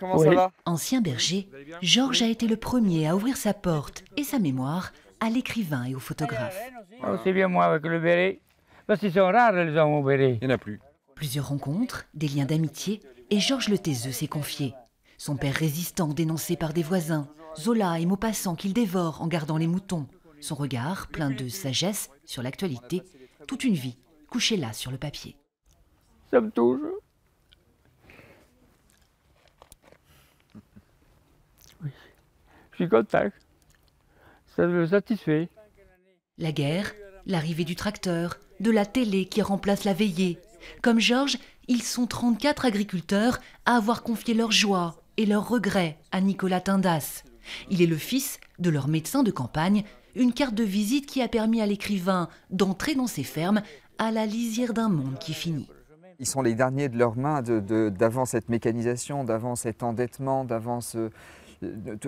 comment ça va Ancien berger, Georges a été le premier à ouvrir sa porte et sa mémoire à l'écrivain et au photographe. Oh, c'est bien moi avec le béret. Parce qu'ils les hommes au béret. Il plus. Plusieurs rencontres, des liens d'amitié, et Georges Le Taiseux s'est confié. Son père résistant dénoncé par des voisins, Zola et Maupassant qu'il dévore en gardant les moutons, son regard plein de sagesse sur l'actualité, toute une vie couchée là sur le papier. Ça me touche. Je suis content. Ça me satisfait. La guerre, l'arrivée du tracteur, de la télé qui remplace la veillée. Comme Georges, ils sont 34 agriculteurs à avoir confié leur joie et leurs regrets à Nicolas Tindas. Il est le fils de leur médecin de campagne, une carte de visite qui a permis à l'écrivain d'entrer dans ses fermes à la lisière d'un monde qui finit. Ils sont les derniers de leurs mains d'avant cette mécanisation, d'avant cet endettement, d'avant ce,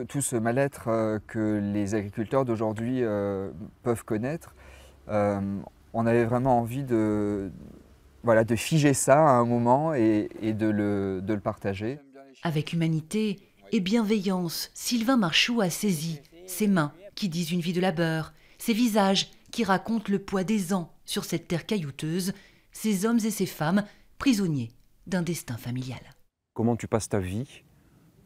tout ce mal-être euh, que les agriculteurs d'aujourd'hui euh, peuvent connaître. Euh, on avait vraiment envie de, voilà, de figer ça à un moment et, de, le, partager. Avec humanité et bienveillance, Sylvain Marchoux a saisi ses mains qui disent une vie de labeur, ses visages qui racontent le poids des ans sur cette terre caillouteuse, ces hommes et ces femmes prisonniers d'un destin familial. Comment tu passes ta vie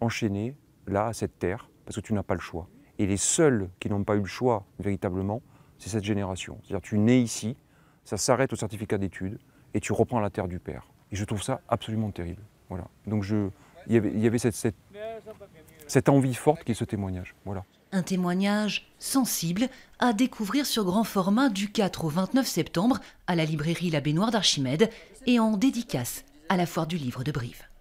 enchaînée, là, à cette terre, parce que tu n'as pas le choix. Et les seuls qui n'ont pas eu le choix véritablement, c'est cette génération. C'est-à-dire tu nais ici, ça s'arrête au certificat d'études, et tu reprends la terre du père. Et je trouve ça absolument terrible. Voilà. Donc je, il y avait, cette, cette, envie forte qui est ce témoignage. Voilà. Un témoignage sensible à découvrir sur grand format du 4 au 29 septembre à la librairie La Baignoire d'Archimède et en dédicace à la foire du livre de Brive.